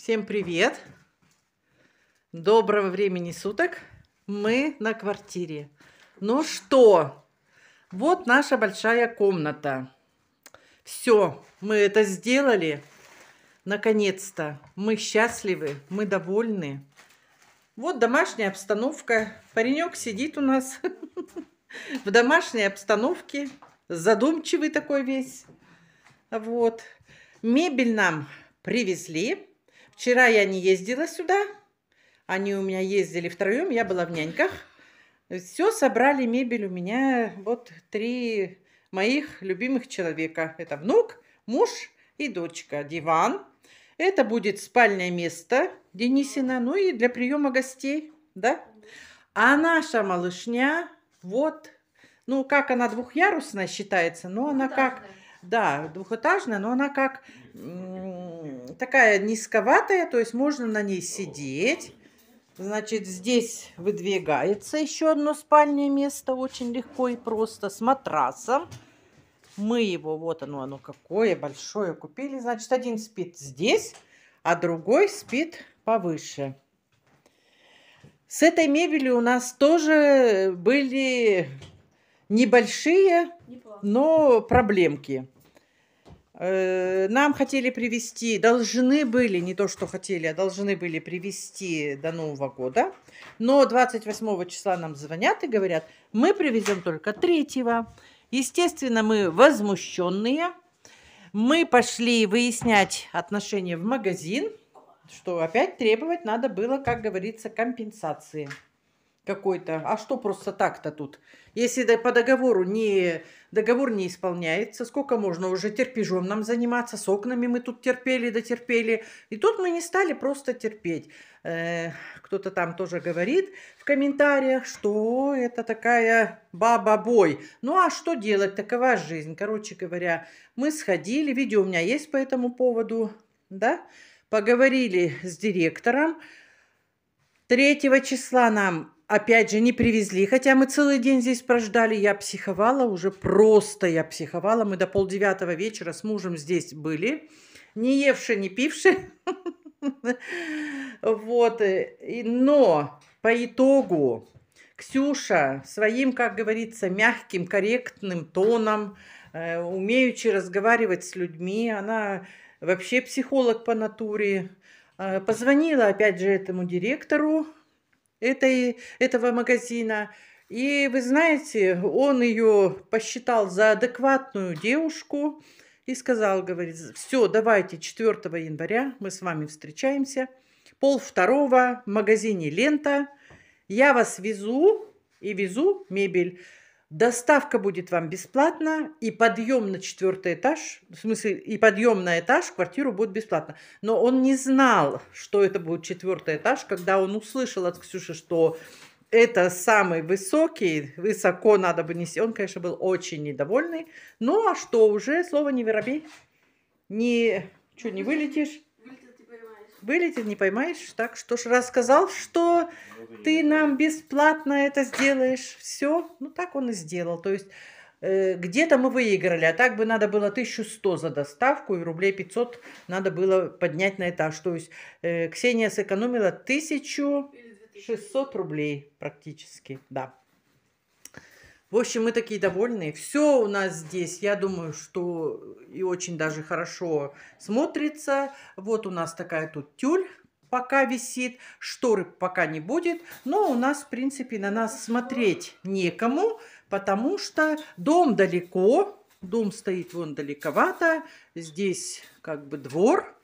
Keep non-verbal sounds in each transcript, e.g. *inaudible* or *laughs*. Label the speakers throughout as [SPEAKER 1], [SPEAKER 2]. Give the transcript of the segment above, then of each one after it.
[SPEAKER 1] Всем привет! Доброго времени суток! Мы на квартире. Ну что, вот наша большая комната. Все, мы это сделали. Наконец-то. Мы счастливы, мы довольны. Вот домашняя обстановка. Паренек сидит у нас *laughs* в домашней обстановке. Задумчивый такой весь. Вот. Мебель нам привезли. Вчера я не ездила сюда. Они у меня ездили втроем, я была в няньках. Все, собрали мебель у меня. Вот три моих любимых человека. Это внук, муж и дочка. Диван. Это будет спальное место Денисина, ну и для приема гостей, да? А наша малышня, вот, ну, как она двухъярусная считается, но она как да, двухэтажная, но она как такая низковатая, то есть можно на ней сидеть. Значит, здесь выдвигается еще одно спальное место очень легко и просто с матрасом. Мы его, вот оно, оно какое большое купили. Значит, один спит здесь, а другой спит повыше. С этой мебелью у нас тоже были небольшие, но проблемки. Э, нам хотели привести, должны были, не то что хотели, а должны были привести до Нового года. Но 28 числа нам звонят и говорят, мы привезем только 3. Естественно, мы возмущенные. Мы пошли выяснять отношения в магазин, что опять требовать надо было, как говорится, компенсации какой-то. А что просто так-то тут? Если по договору не, договор не исполняется, сколько можно уже терпежом нам заниматься, с окнами мы тут терпели, дотерпели. И тут мы не стали просто терпеть. Э, кто-то там тоже говорит в комментариях, что это такая баба-бой. Ну а что делать, такова жизнь. Короче говоря, мы сходили, видео у меня есть по этому поводу, да, поговорили с директором. Третьего числа нам опять же, не привезли, хотя мы целый день здесь прождали, я психовала уже, просто я психовала. Мы до полдевятого вечера с мужем здесь были, не евши, не пивши. *laughs* Вот, э, но по итогу Ксюша своим, как говорится, мягким, корректным тоном, э, умеючи разговаривать с людьми, она вообще психолог по натуре, э, позвонила опять же этому директору, этой, этого магазина. И вы знаете, он ее посчитал за адекватную девушку и сказал, говорит, все, давайте 4 января мы с вами встречаемся, пол второго в магазине «Лента». Я вас везу и везу мебель. Доставка будет вам бесплатна и подъем на четвертый этаж, в смысле, и подъем на этаж квартиру будет бесплатно. Но он не знал, что это будет четвертый этаж, когда он услышал от Ксюши, что это самый высокий, высоко надо бы нести. Он, конечно, был очень недовольный. Ну, а что уже, слово не воробей, не, что, не вылетишь вылетит, не поймаешь. Так что ж, рассказал, что ты нам бесплатно это сделаешь. Все. Ну, так он и сделал. То есть э, где-то мы выиграли, а так бы надо было 1100 за доставку и рублей 500 надо было поднять на этаж. То есть э, Ксения сэкономила 1600 рублей практически, да. В общем, мы такие довольные. Все у нас здесь, я думаю, что и очень даже хорошо смотрится. Вот у нас такая тут тюль пока висит, шторы пока не будет, но у нас, в принципе, на нас смотреть некому, потому что дом далеко, дом стоит вон далековато, здесь как бы двор,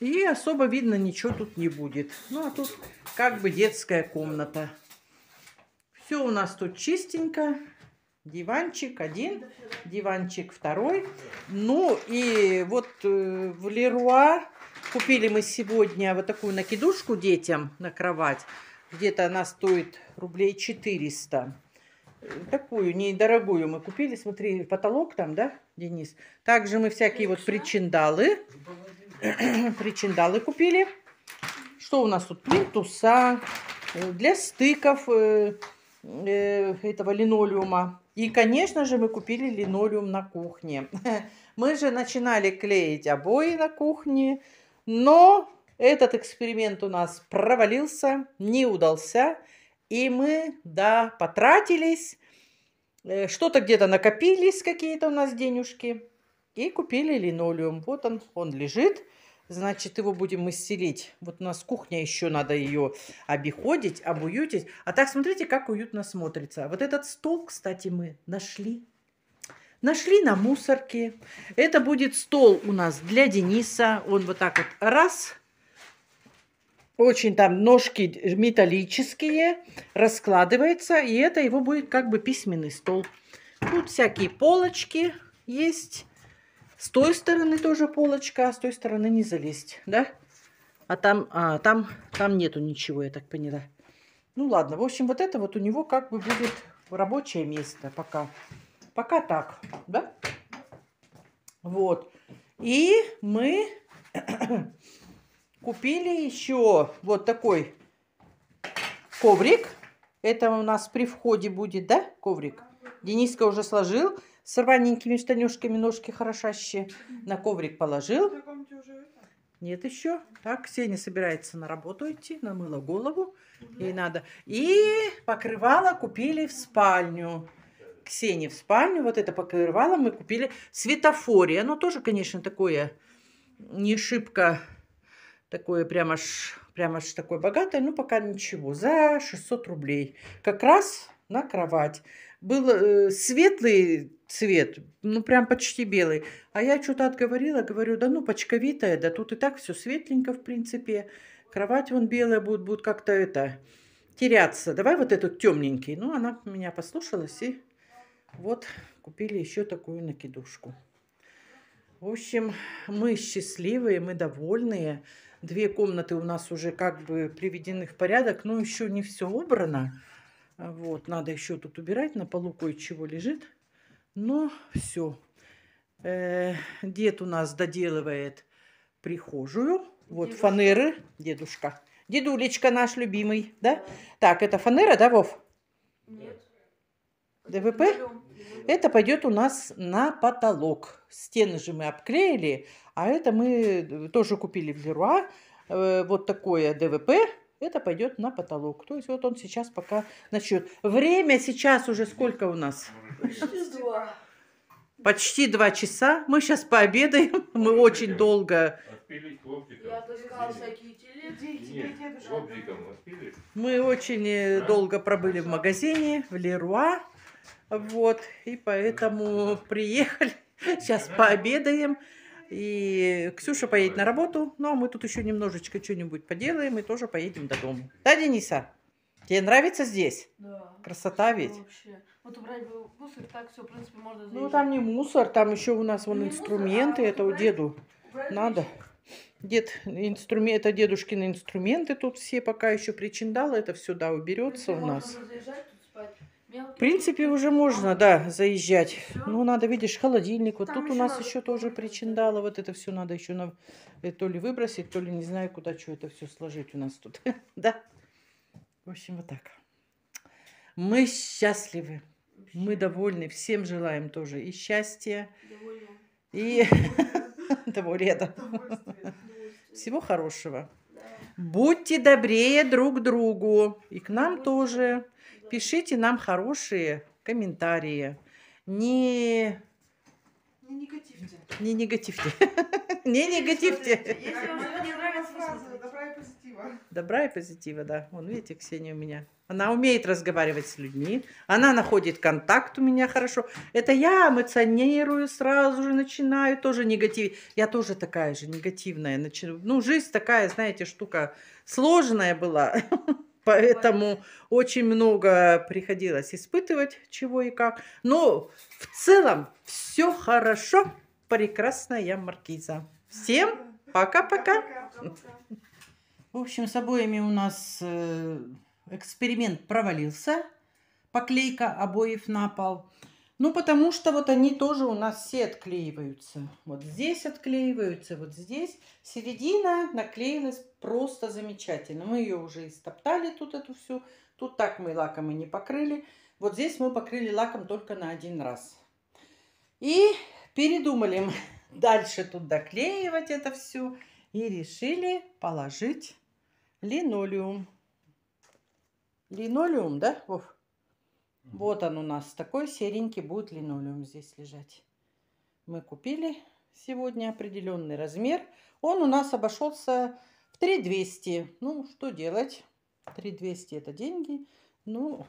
[SPEAKER 1] и особо видно ничего тут не будет. Ну, а тут как бы детская комната. Все у нас тут чистенько. Диванчик один, диванчик второй. Ну и вот э, в Леруа купили мы сегодня вот такую накидушку детям на кровать. Где-то она стоит рублей 400. Такую недорогую мы купили. Смотри, потолок там, да, Денис? Также мы всякие вот причиндалы. *clears throat* причиндалы купили. Что у нас тут? Плинтуса. Э, для стыков э, Э, этого линолеума. И, конечно же, мы купили линолеум на кухне. *laughs* Мы же начинали клеить обои на кухне, но этот эксперимент у нас провалился, не удался. И мы, да, потратились, э, что-то где-то накопились какие-то у нас денежки. И купили линолеум. Вот он, он лежит. Значит, его будем исцелить. Вот у нас кухня еще надо ее обиходить, обуютить. А так, смотрите, как уютно смотрится. Вот этот стол, кстати, мы нашли. Нашли на мусорке. Это будет стол у нас для Дениса. Он вот так вот раз. Очень там ножки металлические. Раскладывается. И это его будет как бы письменный стол. Тут всякие полочки есть. С той стороны тоже полочка, а с той стороны не залезть, да? А там, а, там, там нету ничего, я так поняла. Ну ладно, в общем, вот это вот у него как бы будет рабочее место пока. Пока так, да? Вот. И мы *clears throat* купили еще вот такой коврик. Это у нас при входе будет, да, коврик? Дениска уже сложил с рваненькими штанюшками ножки хорошаще на коврик положил. Нет еще. Так, Ксения собирается на работу идти, намыла голову, угу. ей надо. И покрывало купили в спальню. Ксении в спальню, вот это покрывало мы купили. Светофори, оно тоже, конечно, такое не шибко, такое прямо аж, прямо аж такое богатое, ну пока ничего, за 600 рублей. Как раз на кровать был э, светлый цвет, ну прям почти белый. А я что-то отговорила, говорю, да ну почковитая, да тут и так все светленько в принципе. Кровать вон белая будет, будет как-то это теряться. Давай вот этот темненький. Ну она меня послушалась и вот купили еще такую накидушку. В общем, мы счастливые, мы довольные. Две комнаты у нас уже как бы приведены в порядок, но еще не все убрано. А, вот, надо еще тут убирать, на полу кое-чего лежит. Но все. Э -э дед у нас доделывает прихожую. Вот дедушка. фанеры, дедушка. Дедулечка наш любимый, да? да? Так, это фанера, да, Вов? Нет. ДВП? Это пойдет у нас на потолок. Стены же мы обклеили, а это мы тоже купили в Леруа. Э вот такое ДВП это пойдет на потолок. То есть вот он сейчас пока начнет. Время сейчас уже сколько у нас? Почти два. Почти два часа. Мы сейчас пообедаем. Мы очень долго. Мы очень долго пробыли в магазине, в Леруа. Вот, и поэтому приехали. Сейчас пообедаем. И Ксюша поедет на работу, но ну, а мы тут еще немножечко что-нибудь поделаем и тоже поедем до дома. Да, Дениса? Тебе нравится здесь? Да. Красота ведь. Вообще. Вот убрать бы мусор, так все, в принципе, можно ну, заезжать. Ну, там не мусор, там еще у нас вон не инструменты, мусор, а это убрать, у деду убрать надо. Дед, инструмент, это дедушкины инструменты тут все пока еще причиндалы, это все, да, уберется у нас. Заезжать, в принципе, уже можно, да, заезжать. Ну, надо, видишь, холодильник. Вот тут у нас еще тоже причиндало. Вот это все надо еще на... Э, то ли выбросить, то ли не знаю, куда что это все сложить у нас тут. *laughs* да. В общем, вот так. Мы счастливы. Мы довольны. Всем желаем тоже и счастья. И *laughs* довольно. Всего хорошего. Будьте добрее друг другу. И к нам тоже. Пишите нам хорошие комментарии. Не... Не негативьте. Не негативьте. *laughs* Не негативьте. Добра и позитива, да. Вон, видите, Ксения у меня. Она умеет разговаривать с людьми. Она находит контакт у меня хорошо. Это я эмоционирую сразу же, начинаю тоже негатив, Я тоже такая же негативная. начинаю, Ну, жизнь такая, знаете, штука сложная была. *laughs* Поэтому очень много приходилось испытывать чего и как. Но в целом все хорошо, прекрасная маркиза. Всем пока-пока. В общем, с обоями у нас э, эксперимент провалился. Поклейка обоев на пол. Ну, потому что вот они тоже у нас все отклеиваются. Вот здесь отклеиваются, вот здесь. Середина наклеилась просто замечательно. Мы ее уже истоптали тут эту всю. Тут так мы лаком и не покрыли. Вот здесь мы покрыли лаком только на один раз. И передумали мы *laughs* дальше тут доклеивать это все. И решили положить линолеум. Линолеум, да, Вов? Вот он у нас такой серенький будет линолеум здесь лежать. Мы купили сегодня определенный размер. Он у нас обошелся в 3200. Ну, что делать? 3200 это деньги. Ну,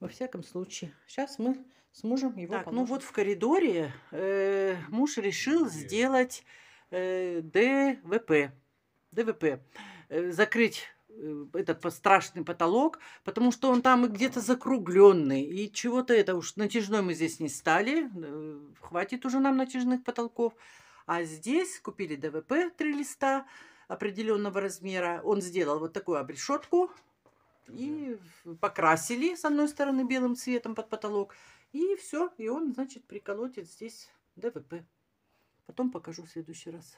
[SPEAKER 1] во всяком случае. Сейчас мы с мужем его Так, ну вот в коридоре э, муж решил сделать э, ДВП. ДВП. Э, закрыть Э, этот страшный потолок, потому что он там и где-то закругленный, и чего-то это уж натяжной мы здесь не стали, э, хватит уже нам натяжных потолков. А здесь купили ДВП три листа определенного размера. Он сделал вот такую обрешетку и покрасили с одной стороны белым цветом под потолок. И все, и он, значит, приколотит здесь ДВП. Потом покажу в следующий раз.